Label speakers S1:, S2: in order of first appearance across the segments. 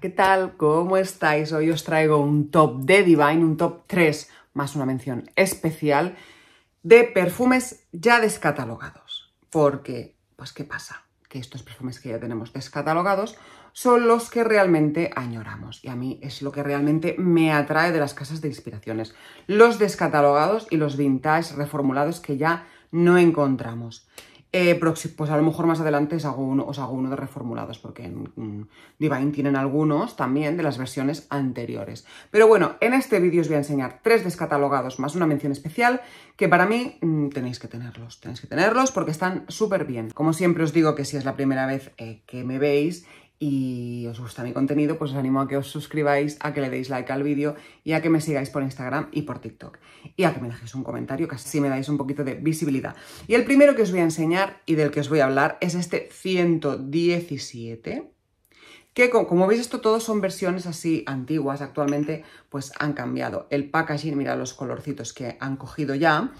S1: ¿qué tal? ¿Cómo estáis? Hoy os traigo un top de Divine, un top 3 más una mención especial de perfumes ya descatalogados. Porque, pues, ¿qué pasa? Que estos perfumes que ya tenemos descatalogados son los que realmente añoramos. Y a mí es lo que realmente me atrae de las casas de inspiraciones. Los descatalogados y los vintage reformulados que ya no encontramos. Eh, pues a lo mejor más adelante os hago, uno, de reformulados, porque en Divine tienen algunos también de las versiones anteriores. Pero bueno, en este vídeo os voy a enseñar tres descatalogados más una mención especial, que para mí mm, tenéis que tenerlos, tenéis que tenerlos porque están súper bien. Como siempre os digo que si es la primera vez eh, que me veis y os gusta mi contenido, pues os animo a que os suscribáis, a que le deis like al vídeo y a que me sigáis por Instagram y por TikTok. Y a que me dejéis un comentario, que así me dais un poquito de visibilidad. Y el primero que os voy a enseñar y del que os voy a hablar es este 117, que como, veis esto todos son versiones así antiguas, actualmente pues han cambiado. El packaging, mira los colorcitos que han cogido ya.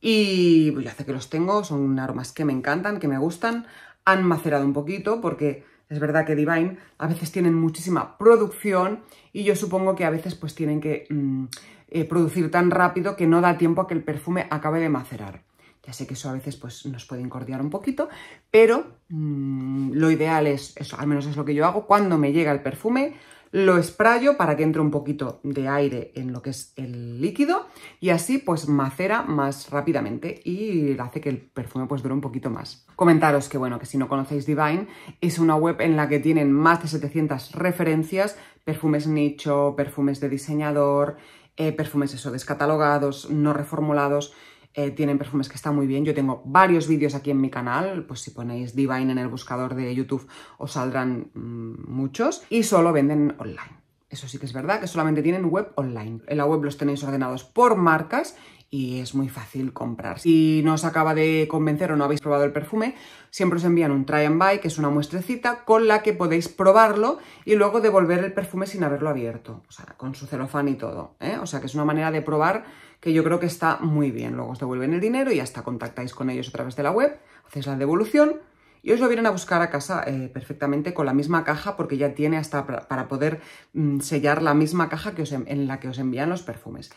S1: Y pues, ya hace que los tengo, son aromas que me encantan, que me gustan. Han macerado un poquito porque es verdad que Divine a veces tienen muchísima producción y yo supongo que a veces pues tienen que mm, eh, producir tan rápido que no da tiempo a que el perfume acabe de macerar. Ya sé que eso a veces pues, nos puede incordiar un poquito, pero mm, lo ideal es, eso, al menos es lo que yo hago, cuando me llega el perfume, lo esprayo para que entre un poquito de aire en lo que es el líquido y así pues macera más rápidamente y hace que el perfume pues dure un poquito más. Comentaros que bueno, que si no conocéis Divine, es una web en la que tienen más de 700 referencias, perfumes nicho, perfumes de diseñador, eh, perfumes eso, descatalogados, no reformulados, eh, tienen perfumes que están muy bien. Yo tengo varios vídeos aquí en mi canal, pues si ponéis Divine en el buscador de YouTube os saldrán mm, muchos y solo venden online. Eso sí que es verdad, que solamente tienen web online. En la web los tenéis ordenados por marcas y es muy fácil comprar. Si no os acaba de convencer o no habéis probado el perfume, siempre os envían un try and buy, que es una muestrecita con la que podéis probarlo y luego devolver el perfume sin haberlo abierto, o sea, con su celofán y todo. ¿eh? O sea, que es una manera de probar que yo creo que está muy bien. Luego os devuelven el dinero y hasta contactáis con ellos a través de la web, hacéis la devolución y os lo vienen a buscar a casa eh, perfectamente con la misma caja porque ya tiene hasta para poder mm, sellar la misma caja que en, la que os envían los perfumes.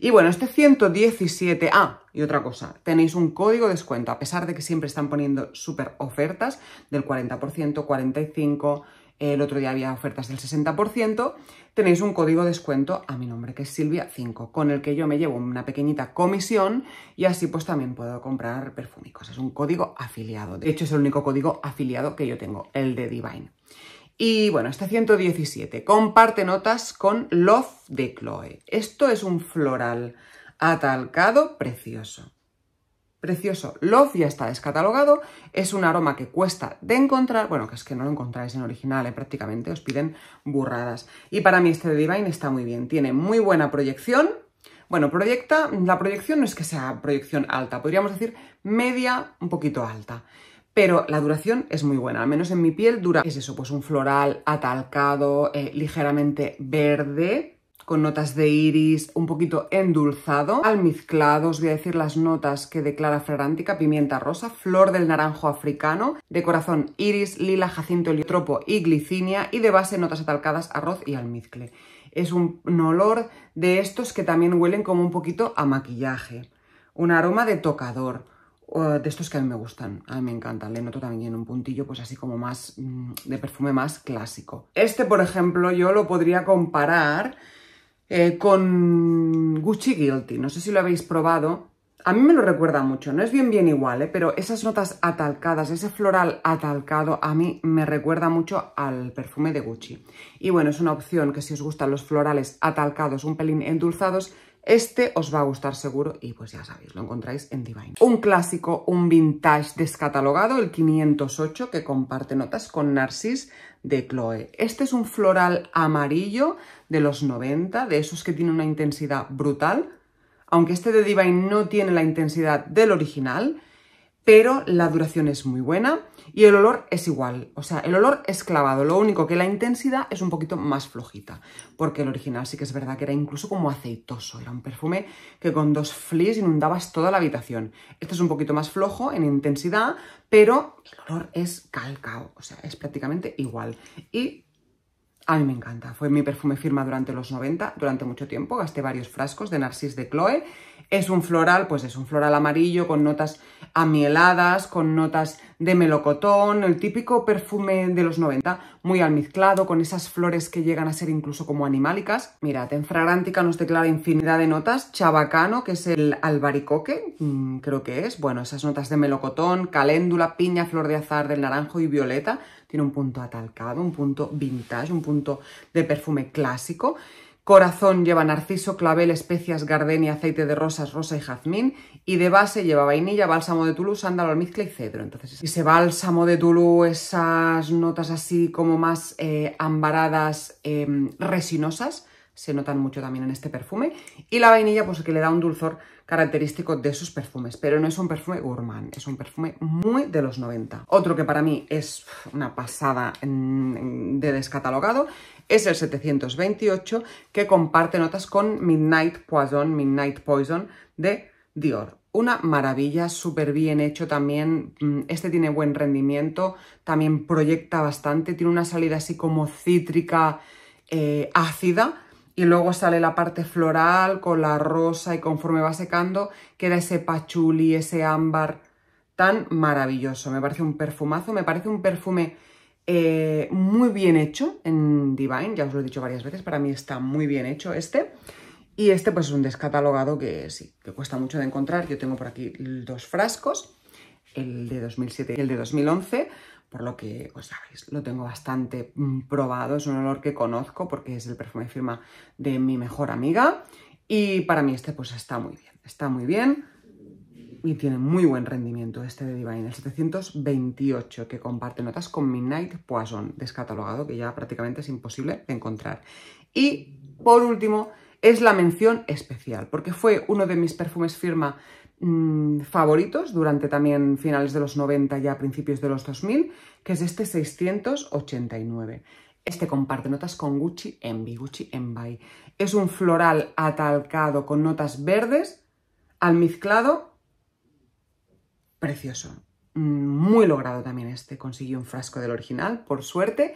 S1: Y bueno, este 117... a ah, y otra cosa, tenéis un código de descuento, a pesar de que siempre están poniendo súper ofertas del 40%, 45%, el otro día había ofertas del 60%, tenéis un código de descuento a mi nombre, que es Silvia5, con el que yo me llevo una pequeñita comisión y así pues también puedo comprar perfumicos. Es un código afiliado. De hecho, es el único código afiliado que yo tengo, el de Divine. Y bueno, este 117. Comparte notas con Love de Chloe. Esto es un floral atalcado precioso precioso. Love ya está descatalogado, es un aroma que cuesta de encontrar, bueno, que es que no lo encontráis en original, ¿eh? prácticamente os piden burradas. Y para mí este de Divine está muy bien, tiene muy buena proyección, bueno, proyecta, la proyección no es que sea proyección alta, podríamos decir media, un poquito alta. Pero la duración es muy buena, al menos en mi piel dura, es eso, pues un floral atalcado, eh, ligeramente verde, con notas de iris, un poquito endulzado. almizclados, os voy a decir las notas que declara Frarántica, pimienta rosa, flor del naranjo africano, de corazón iris, lila, jacinto, heliotropo y glicinia y de base notas atalcadas, arroz y almizcle. Es un, olor de estos que también huelen como un poquito a maquillaje. Un aroma de tocador, de estos que a mí me gustan, a mí me encantan, le noto también un puntillo pues así como más mm, de perfume más clásico. Este, por ejemplo, yo lo podría comparar eh, con Gucci Guilty. No sé si lo habéis probado. A mí me lo recuerda mucho, no es bien bien igual, eh, pero esas notas atalcadas, ese floral atalcado, a mí me recuerda mucho al perfume de Gucci. Y bueno, es una opción que si os gustan los florales atalcados, un pelín endulzados, este os va a gustar seguro y pues ya sabéis, lo encontráis en Divine. Un clásico, un vintage descatalogado, el 508, que comparte notas con Narcis de Chloe. Este es un floral amarillo de los 90, de esos que tiene una intensidad brutal, aunque este de Divine no tiene la intensidad del original, pero la duración es muy buena y el olor es igual, o sea, el olor es clavado, lo único que la intensidad es un poquito más flojita, porque el original sí que es verdad que era incluso como aceitoso, era un perfume que con dos fleas inundabas toda la habitación. Este es un poquito más flojo en intensidad, pero el olor es calcao, o sea, es prácticamente igual. Y a mí me encanta. Fue mi perfume firma durante los 90, durante mucho tiempo. Gasté varios frascos de Narcis de Chloe es un floral, pues es un floral amarillo con notas amieladas, con notas de melocotón, el típico perfume de los 90, muy almizclado, con esas flores que llegan a ser incluso como animálicas. Mirad, en Fragrántica nos declara infinidad de notas, chabacano, que es el albaricoque, mm, creo que es, bueno, esas notas de melocotón, caléndula, piña, flor de azar del naranjo y violeta, tiene un punto atalcado, un punto vintage, un punto de perfume clásico, Corazón lleva narciso, clavel, especias, gardenia, aceite de rosas, rosa y jazmín. Y de base lleva vainilla, bálsamo de Tulu, sándalo, almizcle y cedro. Entonces, ese bálsamo de Tulu, esas notas así como más eh, ambaradas, em, resinosas, se notan mucho también en este perfume. Y la vainilla, pues que le da un dulzor característico de sus perfumes, pero no es un perfume gourmand, es un perfume muy de los 90. Otro que para mí es una pasada mm, de descatalogado es el 728 que comparte notas con Midnight Poison, Midnight Poison de Dior. Una maravilla, súper bien hecho también. Mm, este tiene buen rendimiento, también proyecta bastante, tiene una salida así como cítrica, eh, ácida. Y luego sale la parte floral con la rosa y conforme va secando queda ese pachuli, ese ámbar tan maravilloso. Me parece un perfumazo, me parece un perfume eh, muy bien hecho en Divine, ya os lo he dicho varias veces, para mí está muy bien hecho este. Y este pues es un descatalogado que sí, que cuesta mucho de encontrar. Yo tengo por aquí dos frascos, el de 2007 y el de 2011, por lo que, os pues, sabéis, lo tengo bastante mm, probado. Es un olor que conozco porque es el perfume firma de mi mejor amiga. Y para mí este pues está muy bien, está muy bien y tiene muy buen rendimiento este de Divine, el 728, que comparte notas con Midnight Poison, descatalogado, que ya prácticamente es imposible de encontrar. Y por último, es la mención especial, porque fue uno de mis perfumes firma mm, favoritos durante también finales de los 90, y a principios de los 2000, que es este 689. Este comparte notas con Gucci Envy, Gucci Envy. Es un floral atalcado con notas verdes, almizclado Precioso. Muy logrado también este. Consiguió un frasco del original, por suerte.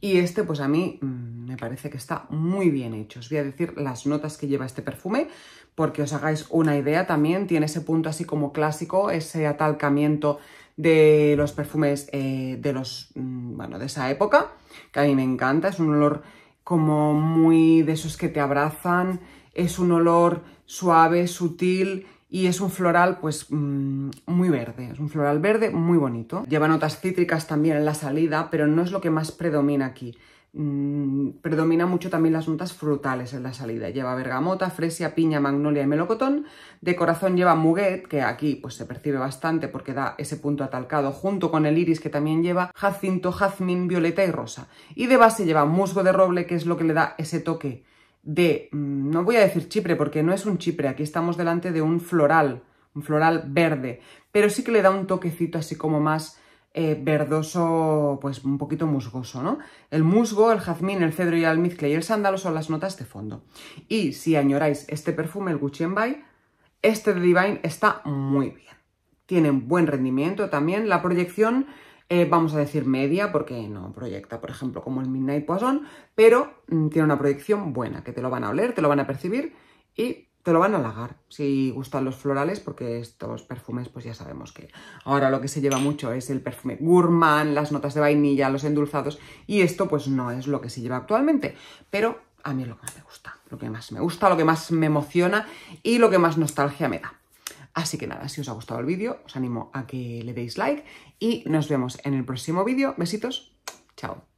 S1: Y este, pues a mí mm, me parece que está muy bien hecho. Os voy a decir las notas que lleva este perfume, porque os hagáis una idea también. Tiene ese punto así como clásico, ese atalcamiento de los perfumes eh, de los mm, bueno de esa época que a mí me encanta es un olor como muy de esos que te abrazan es un olor suave sutil y es un floral pues mm, muy verde, es un floral verde muy bonito. Lleva notas cítricas también en la salida, pero no es lo que más predomina aquí. Mm, predomina mucho también las notas frutales en la salida. Lleva bergamota, fresia, piña, magnolia y melocotón. De corazón lleva muguet, que aquí pues se percibe bastante porque da ese punto atalcado, junto con el iris que también lleva jacinto, jazmín, violeta y rosa. Y de base lleva musgo de roble, que es lo que le da ese toque de, mm, no voy a decir chipre porque no es un chipre, aquí estamos delante de un floral, un floral verde, pero sí que le da un toquecito así como más eh, verdoso, pues un poquito musgoso, ¿no? El musgo, el jazmín, el cedro y el almizcle y el sándalo son las notas de fondo. Y si añoráis este perfume, el Gucci By, este de Divine está muy bien. Tienen buen rendimiento también, la proyección eh, vamos a decir media, porque no proyecta, por ejemplo, como el Midnight poison pero mm, tiene una proyección buena, que te lo van a oler, te lo van a percibir y te lo van a halagar si gustan los florales, porque estos perfumes, pues ya sabemos que ahora lo que se lleva mucho es el perfume gourmand, las notas de vainilla, los endulzados, y esto pues no es lo que se lleva actualmente, pero a mí es lo que más me gusta, lo que más me gusta, lo que más me emociona y lo que más nostalgia me da. Así que nada, si os ha gustado el vídeo, os animo a que le deis like y nos vemos en el próximo vídeo. Besitos, chao.